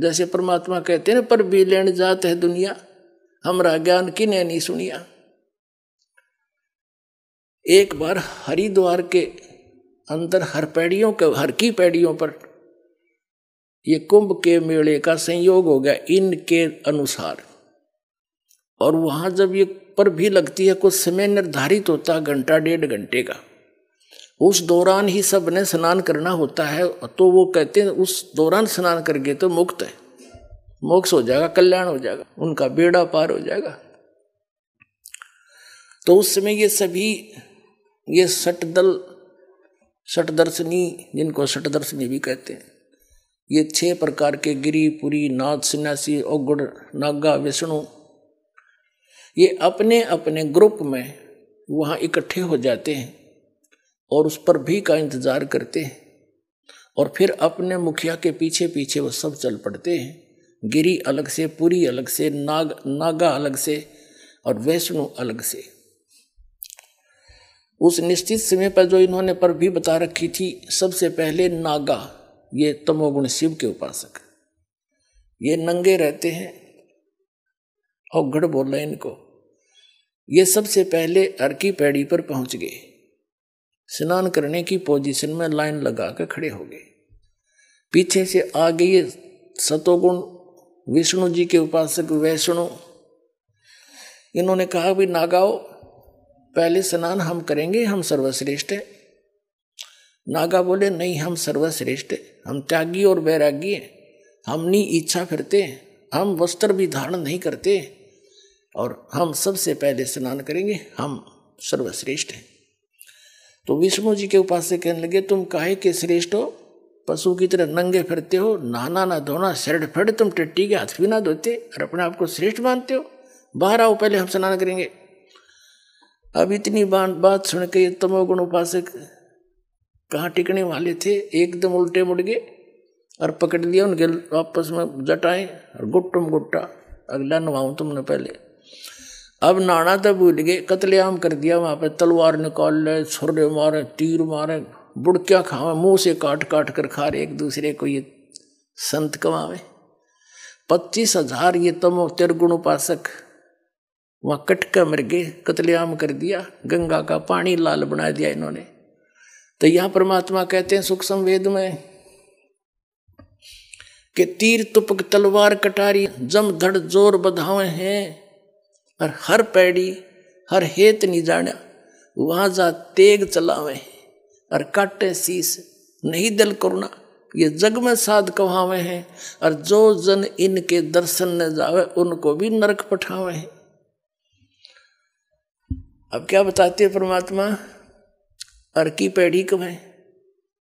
जैसे परमात्मा कहते हैं ना पर भी लेन जात है दुनिया हमारा ज्ञान किने नहीं सुनिया एक बार हरिद्वार के अंदर हर पैड़ियों के हर की पैड़ियों पर ये कुंभ के मेले का संयोग हो गया इनके अनुसार और वहां जब ये पर भी लगती है कुछ समय निर्धारित होता घंटा डेढ़ घंटे का उस दौरान ही सब ने स्नान करना होता है तो वो कहते हैं उस दौरान स्नान करके तो मुक्त है मोक्ष हो जाएगा कल्याण हो जाएगा उनका बेड़ा पार हो जाएगा तो उस समय ये सभी ये सटदल सटदर्शनी जिनको सटदर्शनी भी कहते हैं ये छह प्रकार के गिरी पुरी नाथ सन्यासी ओगुड़ नागा विष्णु ये अपने अपने ग्रुप में वहाँ इकट्ठे हो जाते हैं और उस पर भी का इंतजार करते हैं और फिर अपने मुखिया के पीछे पीछे वो सब चल पड़ते हैं गिरी अलग से पुरी अलग से नाग नागा अलग से और वैष्णो अलग से उस निश्चित समय पर जो इन्होंने पर भी बता रखी थी सबसे पहले नागा ये तमोगुण शिव के उपासक ये नंगे रहते हैं और गढ़ बोल रहे इनको ये सबसे पहले अर्की पैड़ी पर पहुंच गए स्नान करने की पोजीशन में लाइन लगा कर खड़े हो गए पीछे से आ गई सतोगुण विष्णु जी के उपासक वैष्णु इन्होंने कहा भी नागाओ पहले स्नान हम करेंगे हम सर्वश्रेष्ठ है नागा बोले नहीं हम सर्वश्रेष्ठ है हम त्यागी और वैरागी हैं हम नहीं इच्छा फिरते हम वस्त्र भी धारण नहीं करते और हम सबसे पहले स्नान करेंगे हम सर्वश्रेष्ठ हैं तो विष्णु जी के उपास से कहने लगे तुम काहे के श्रेष्ठ हो पशु की तरह नंगे फिरते हो नहाना ना धोना शर्ट फेड़ तुम टट्टी के हाथ भी ना धोते और अपने आप को श्रेष्ठ मानते हो बाहर आओ पहले हम स्नान करेंगे अब इतनी बात सुन के तमोगुण उपासक कहाँ टिकने वाले थे एकदम उल्टे मुड़ गए और पकड़ लिया उनके आपस में जटाएं और गुट्टुम गुट्टा अगला नवाऊँ तुमने पहले अब नाना तो भूल गए कतलेआम कर दिया वहाँ पर तलवार निकाल ले छुर्रे मारे तीर मारे बुड़किया खावे मुंह से काट काट कर खा रहे एक दूसरे को ये संत कमावे पच्चीस हजार ये तमो तिरगुण उपासक वहाँ कटका मर गए कतलेआम कर दिया गंगा का पानी लाल बना दिया इन्होंने तो यहाँ परमात्मा कहते हैं सुख संवेद में कि तीर तुपक तलवार कटारी जम धड़ जोर बधावे हैं और हर पैड़ी हर हेत नहीं वहां जा तेग चलावे और काटे शीस नहीं दिल करुणा ये जग में साध कवावे हैं और जो जन इनके दर्शन न जावे उनको भी नरक पठावे हैं अब क्या बताते हैं परमात्मा अर की पैड़ी कब है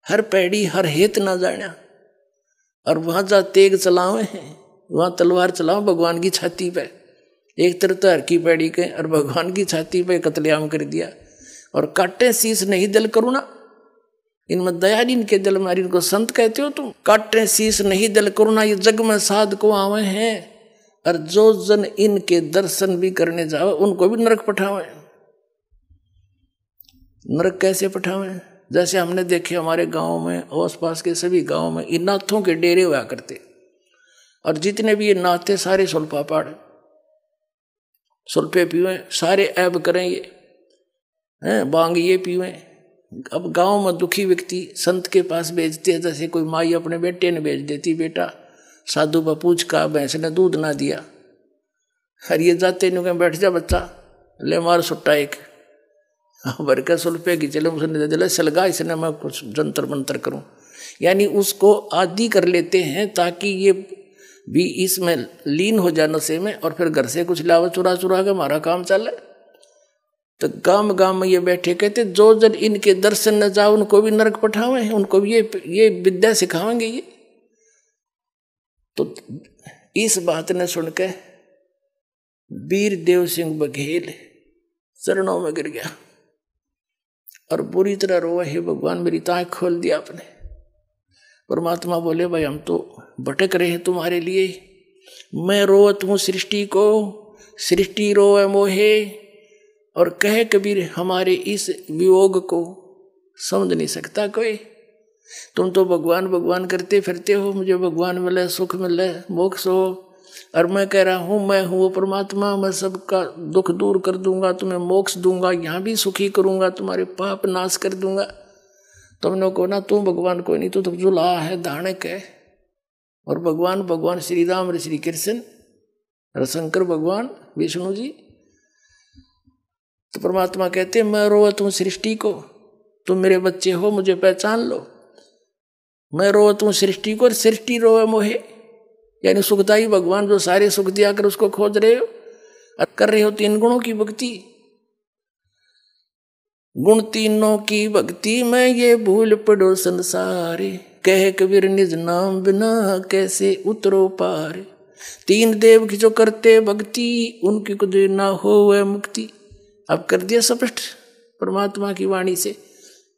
हर पैड़ी हर हेत ना जाने और वहाँ जा तेग चलावे हैं वहाँ तलवार चलाओ भगवान की छाती पर एक तरह तो हर की पैड़ी के और भगवान की छाती पे कतलेआम कर दिया और काटे शीश नहीं दल करुणा इनमें दया इनके दल मारी इनको संत कहते हो तुम काटे शीश नहीं दल करुणा ये जग में साध को आवे हैं और जो जन इनके दर्शन भी करने जावे उनको भी नरक पठावे नरक कैसे पठावे जैसे हमने देखे हमारे गांव में आस पास के सभी गांव में इन नाथों के डेरे हुआ करते और जितने भी ये नाथ थे सारे सुल्पापाड़ सुल्पे पीवें सारे ऐब करें ये हैं बांग ये पीवें अब गांव में दुखी व्यक्ति संत के पास भेजते हैं जैसे कोई माई अपने बेटे ने भेज देती बेटा साधु पर पूछ का भैंस ने दूध ना दिया अरे ये जाते नहीं कहें बैठ जा बच्चा ले मार सुट्टा एक हाँ, भर के सुलपे की चले उसने दे दिला सलगा इसने मैं कुछ जंतर मंतर करूं यानी उसको आदि कर लेते हैं ताकि ये भी इसमें लीन हो जाए नशे में और फिर घर से कुछ लावा चुरा चुरा के हमारा काम चले तो गांव गांव में ये बैठे कहते जो जन इनके दर्शन न जाओ उनको भी नरक पठावे उनको भी ये ये विद्या सिखावेंगे ये तो इस बात ने सुन के वीर देव सिंह बघेल चरणों में गिर गया और बुरी तरह रोए हे भगवान मेरी ताक खोल दिया आपने परमात्मा बोले भाई हम तो भटक रहे हैं तुम्हारे लिए मैं रोवत हूँ सृष्टि को सृष्टि रोवे मोहे और कहे कबीर हमारे इस वियोग को समझ नहीं सकता कोई तुम तो भगवान भगवान करते फिरते हो मुझे भगवान मिले सुख मिले मोक्ष हो और मैं कह रहा हूँ मैं हूँ वो परमात्मा मैं सबका दुख दूर कर दूंगा तुम्हें मोक्ष दूंगा यहाँ भी सुखी करूँगा तुम्हारे पाप नाश कर दूंगा तुमने को ना तू भगवान कोई नहीं तू तो जुला है दानक है और भगवान भगवान श्री राम और श्री कृष्ण और शंकर भगवान विष्णु जी तो परमात्मा कहते हैं मैं रो तुम सृष्टि को तुम मेरे बच्चे हो मुझे पहचान लो मैं रो तुम सृष्टि को और सृष्टि रोवे मोहे यानी सुखदाई भगवान जो सारे सुख दिया कर उसको खोज रहे हो कर रहे हो तीन गुणों की भक्ति गुण तीनों की भक्ति में ये भूल पड़ो संसारे कह कबीर निज नाम बिना कैसे उतरो पार तीन देव की जो करते भक्ति उनकी कुछ ना हो वह मुक्ति अब कर दिया स्पष्ट परमात्मा की वाणी से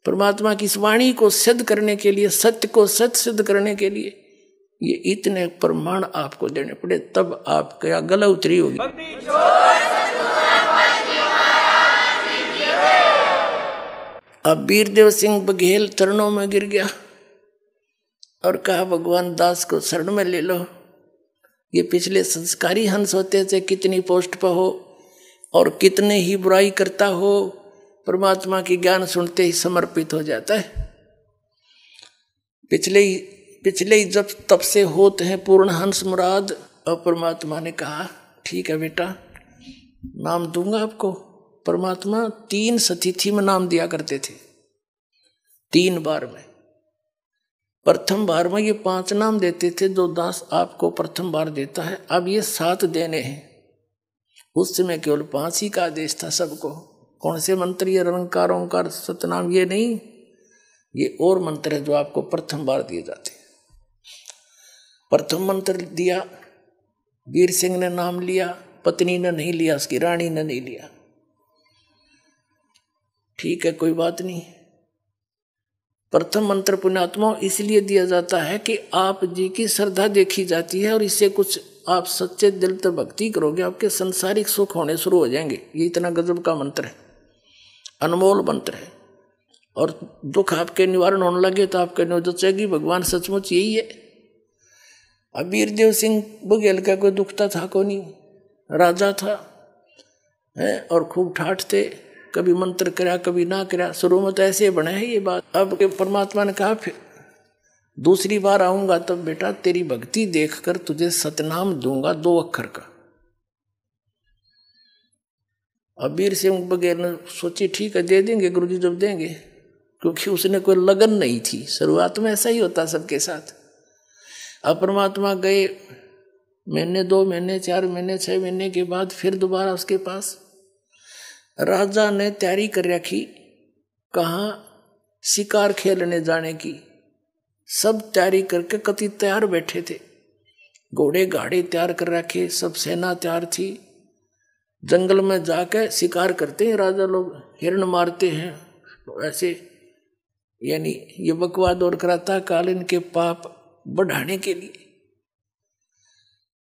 परमात्मा की इस वाणी को सिद्ध करने के लिए सत्य को सत्य सिद्ध करने के लिए ये इतने प्रमाण आपको देने पड़े तब आप क्या गला उतरी होगी अब वीरदेव सिंह बघेल चरणों में गिर गया और कहा भगवान दास को शरण में ले लो ये पिछले संस्कारी हंस होते थे कितनी पोस्ट पर हो और कितने ही बुराई करता हो परमात्मा की ज्ञान सुनते ही समर्पित हो जाता है पिछले ही पिछले ही जब तब से होते हैं पूर्ण हंस मुराद और परमात्मा ने कहा ठीक है बेटा नाम दूंगा आपको परमात्मा तीन सतिथि में नाम दिया करते थे तीन बार में प्रथम बार में ये पांच नाम देते थे जो दास आपको प्रथम बार देता है अब ये सात देने हैं उस समय केवल पांच ही का आदेश था सबको कौन से मंत्र ये अलंकार ओंकार सतनाम ये नहीं ये और मंत्र है जो आपको प्रथम बार दिए जाते प्रथम मंत्र दिया वीर सिंह ने नाम लिया पत्नी ने नहीं लिया उसकी रानी ने नहीं लिया ठीक है कोई बात नहीं प्रथम मंत्र पुण्यात्मा इसलिए दिया जाता है कि आप जी की श्रद्धा देखी जाती है और इससे कुछ आप सच्चे दिल तो भक्ति करोगे आपके संसारिक सुख होने शुरू हो जाएंगे ये इतना गजब का मंत्र है अनमोल मंत्र है और दुख आपके निवारण होने लगे तो आपके नो जचेगी भगवान सचमुच यही है अब वीरदेव सिंह बघेल का कोई दुखता था को नहीं राजा था है और खूब ठाठ थे कभी मंत्र करा कभी ना करा शुरू में तो ऐसे बना है ये बात अब के परमात्मा ने कहा फिर दूसरी बार आऊंगा तब बेटा तेरी भक्ति देखकर तुझे सतनाम दूंगा दो अक्षर का अबीर सिंह बगैर ने सोची ठीक है दे देंगे गुरु जी जब देंगे क्योंकि उसने कोई लगन नहीं थी शुरुआत में ऐसा ही होता सबके साथ अब परमात्मा गए महीने दो महीने चार महीने छः महीने के बाद फिर दोबारा उसके पास राजा ने तैयारी कर रखी कहाँ शिकार खेलने जाने की सब तैयारी करके कति तैयार बैठे थे घोड़े गाड़े तैयार कर रखे सब सेना तैयार थी जंगल में जाके शिकार करते हैं राजा लोग हिरण मारते हैं ऐसे यानी ये बकवाद और कराता कालिन के पाप बढ़ाने के लिए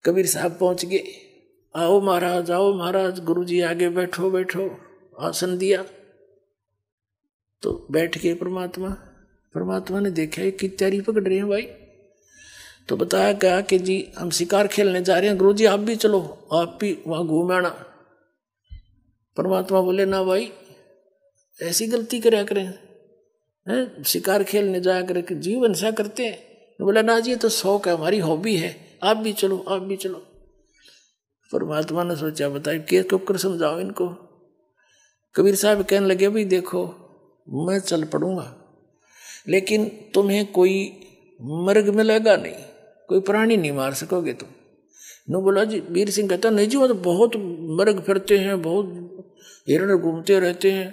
कबीर साहब पहुंच गए आओ महाराज आओ महाराज गुरु जी आगे बैठो बैठो आसन दिया तो बैठ के परमात्मा परमात्मा ने देखा कि तैयारी पकड़ रहे हैं भाई तो बताया गया कि जी हम शिकार खेलने जा रहे हैं गुरु जी आप भी चलो आप भी वहाँ घूम आना परमात्मा बोले ना भाई ऐसी गलती कराया करें हैं शिकार खेलने जाया करें कि जीवन सा करते हैं बोला ना जी तो शौक है हमारी हॉबी है आप भी चलो आप भी चलो परमात्मा ने सोचा बताए के कब कर समझाओ इनको कबीर साहब कहने लगे भाई देखो मैं चल पड़ूंगा लेकिन तुम्हें कोई मर्ग मिलेगा नहीं कोई प्राणी नहीं मार सकोगे तुम नो बोला जी वीर सिंह कहता नहीं जी वो तो बहुत मर्ग फिरते हैं बहुत हिरण घूमते रहते हैं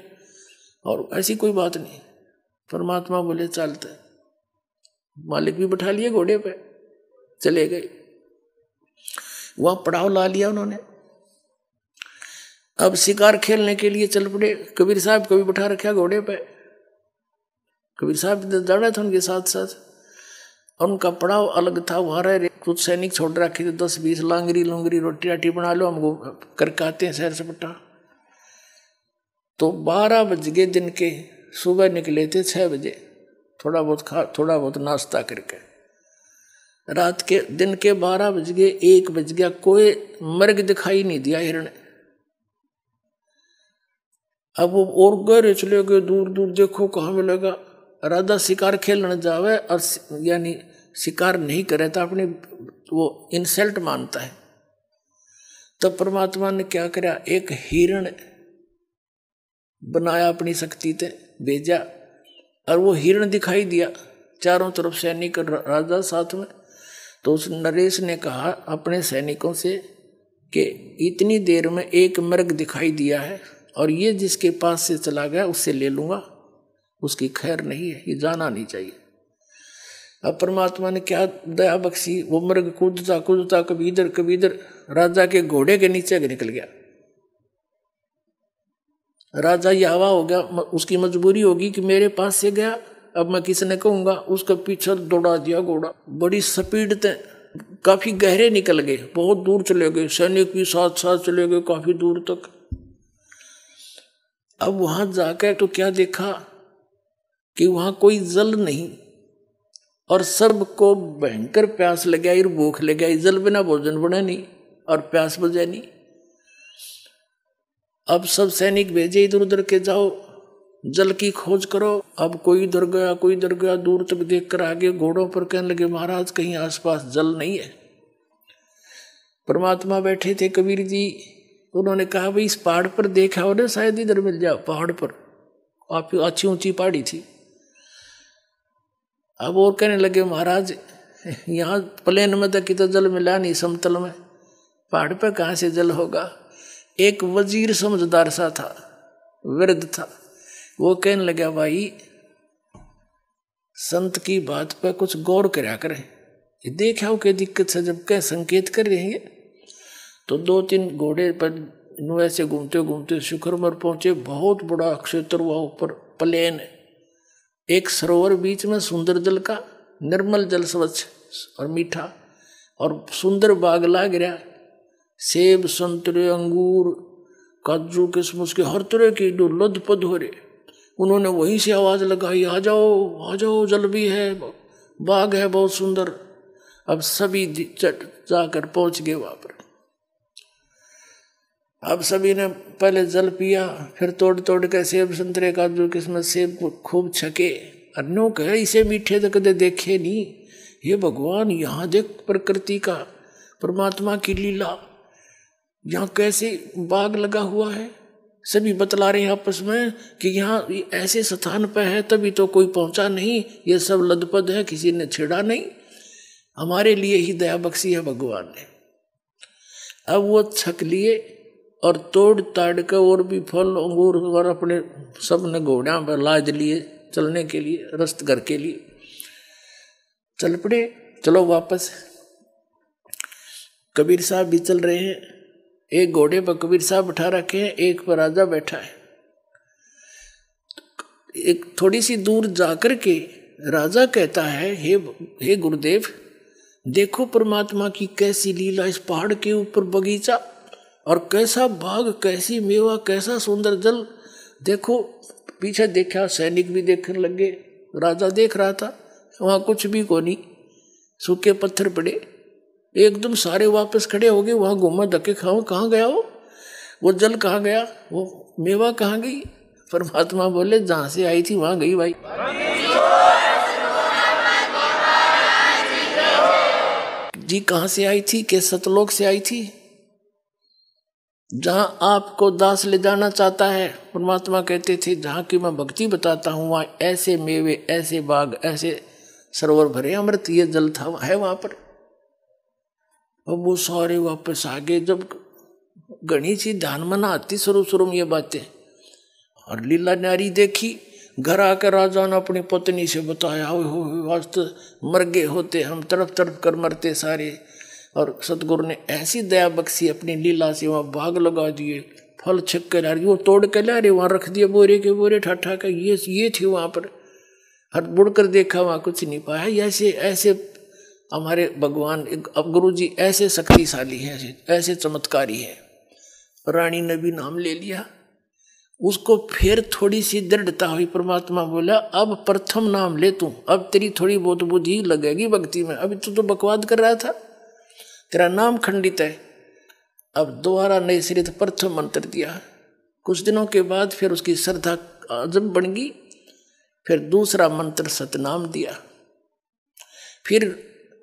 और ऐसी कोई बात नहीं परमात्मा बोले चलते तो। मालिक भी बैठा लिए घोड़े पे चले गए वह पड़ाव ला लिया उन्होंने अब शिकार खेलने के लिए चल पड़े कबीर साहब कभी बैठा रखा घोड़े पे कबीर साहब दौड़े थे उनके साथ साथ और उनका पड़ाव अलग था वहाँ रह रहे कुछ सैनिक छोड़ रखे थे दस बीस लांगरी लोंगरी रोटी राटी बना लो हमको करके आते हैं शहर से पट्टा तो बारह बज गए दिन के सुबह निकले थे छः बजे थोड़ा बहुत खा थोड़ा बहुत नाश्ता करके रात के दिन के बारह बज गए एक बज गया कोई मर्ग दिखाई नहीं दिया हिरण अब वो और गहरे चले गए दूर दूर देखो कहाँ मिलेगा राधा शिकार खेलने जावे और यानी शिकार नहीं करे तो अपने वो इंसल्ट मानता है तब परमात्मा ने क्या करा एक हिरण बनाया अपनी शक्ति ते भेजा और वो हिरण दिखाई दिया चारों तरफ सैनिक राजा साथ में तो उस नरेश ने कहा अपने सैनिकों से कि इतनी देर में एक मृग दिखाई दिया है और ये जिसके पास से चला गया उससे ले लूँगा उसकी खैर नहीं है ये जाना नहीं चाहिए अब परमात्मा ने क्या दया बख्शी वो मृग कूदता कूदता कभी इधर कभी इधर राजा के घोड़े के नीचे निकल गया राजा यावा हो गया उसकी मजबूरी होगी कि मेरे पास से गया अब मैं किसने कहूंगा उसके पीछे दौड़ा दिया घोड़ा बड़ी स्पीड थे काफ़ी गहरे निकल गए बहुत दूर चले गए सैनिक भी साथ साथ चले गए काफ़ी दूर तक अब वहां जाकर तो क्या देखा कि वहां कोई जल नहीं और को भयंकर प्यास लग आई भूख लग गया जल बिना भोजन बने नहीं और प्यास बजे नहीं अब सब सैनिक भेजे इधर उधर के जाओ जल की खोज करो अब कोई इधर गया कोई इधर गया दूर तक देख कर आगे घोड़ों पर कहने लगे महाराज कहीं आसपास जल नहीं है परमात्मा बैठे थे कबीर जी उन्होंने कहा भाई इस पहाड़ पर देखा हो ना शायद इधर मिल जाओ पहाड़ पर आप अच्छी ऊंची पहाड़ी थी अब और कहने लगे महाराज यहाँ प्लेन में तो कितना जल मिला नहीं समतल में पहाड़ पर कहाँ से जल होगा एक वजीर समझदार सा था वृद्ध था वो कहने लगा भाई संत की बात पर कुछ गौर करा करें ये देखा क्या दिक्कत से जब कह संकेत कर रहे हैं तो दो तीन घोड़े पर ऐसे घूमते घूमते शिखर मर पहुंचे बहुत बड़ा क्षेत्र हुआ ऊपर प्लेन एक सरोवर बीच में सुंदर जल का निर्मल जल स्वच्छ और मीठा और सुंदर बाग लाग रहा सेब संतरे अंगूर काजू किसमुस के हर तरह की जो पद हो रहे उन्होंने वहीं से आवाज़ लगाई आ जाओ आ जाओ जल भी है बाग है बहुत सुंदर अब सभी चट जाकर पहुंच गए वहां पर अब सभी ने पहले जल पिया फिर तोड़ तोड़ के सेब संतरे का जो किस्मत सेब खूब छके अन्यो कहे इसे मीठे तो कदे देखे नहीं ये भगवान यहाँ देख प्रकृति का परमात्मा की लीला यहाँ कैसे बाग लगा हुआ है सभी बतला रहे हैं आपस में कि यहाँ ऐसे स्थान पर है तभी तो कोई पहुंचा नहीं ये सब लदपद है किसी ने छेड़ा नहीं हमारे लिए ही दया बख्शी है भगवान ने अब वो छक लिए और तोड़ ताड़ कर और भी फल अंगूर और अपने सब ने घोड़ा पर लाद लिए चलने के लिए रस्त घर के लिए चल पड़े चलो वापस कबीर साहब भी चल रहे हैं एक घोड़े पर कबीर साहब बैठा रखे हैं एक पर राजा बैठा है एक थोड़ी सी दूर जाकर के राजा कहता है हे हे गुरुदेव देखो परमात्मा की कैसी लीला इस पहाड़ के ऊपर बगीचा और कैसा बाग कैसी मेवा कैसा सुंदर जल देखो पीछे देखा सैनिक भी देखने लग गए राजा देख रहा था वहाँ कुछ भी को नहीं सूखे पत्थर पड़े एकदम सारे वापस खड़े हो गए वहाँ घूमा धक्के खाओ कहाँ गया वो वो जल कहाँ गया वो मेवा कहाँ गई परमात्मा बोले जहाँ से आई थी वहाँ गई भाई जी कहाँ से आई थी के सतलोक से आई थी जहाँ आपको दास ले जाना चाहता है परमात्मा कहते थे जहाँ की मैं भक्ति बताता हूँ वहाँ ऐसे मेवे ऐसे बाग ऐसे सरोवर भरे अमृत ये जल था है वहाँ पर अब वो सारे वापस आ गए जब गणेश जी ध्यान मना आती शुरू शुरू में ये बातें और लीला नारी देखी घर आकर राजा ने अपनी पत्नी से बताया हो वास्त तो मर गए होते हम तड़प तड़प कर मरते सारे और सतगुरु ने ऐसी दया बख्शी अपनी लीला से वहाँ भाग लगा दिए फल छक कर आ रही वो तोड़ कर ला रही वहाँ रख दिए बोरे के बोरे ठाठा के ये ये थी वहाँ पर हर बुड़ कर देखा वहाँ कुछ नहीं पाया ऐसे ऐसे हमारे भगवान अब गुरु जी ऐसे शक्तिशाली हैं ऐसे चमत्कारी हैं रानी ने भी नाम ले लिया उसको फिर थोड़ी सी दृढ़ता हुई परमात्मा बोला अब प्रथम नाम ले तू अब तेरी थोड़ी बहुत बुद्धि लगेगी भक्ति में अभी तू तो बकवाद कर रहा था तेरा नाम खंडित है अब दोबारा नए सिरे तो प्रथम मंत्र दिया कुछ दिनों के बाद फिर उसकी श्रद्धा आजम बन गई फिर दूसरा मंत्र सतनाम दिया फिर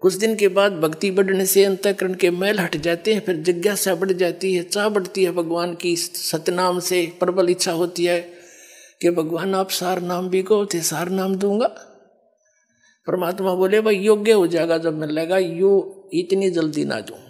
कुछ दिन के बाद भक्ति बढ़ने से अंतकरण के मैल हट जाते हैं फिर जिज्ञासा बढ़ जाती है चाह बढ़ती है भगवान की सतनाम से प्रबल इच्छा होती है कि भगवान आप सार नाम भी कहो थे सार नाम दूंगा परमात्मा बोले भाई योग्य हो जाएगा जब मिलेगा यो इतनी जल्दी ना दूँ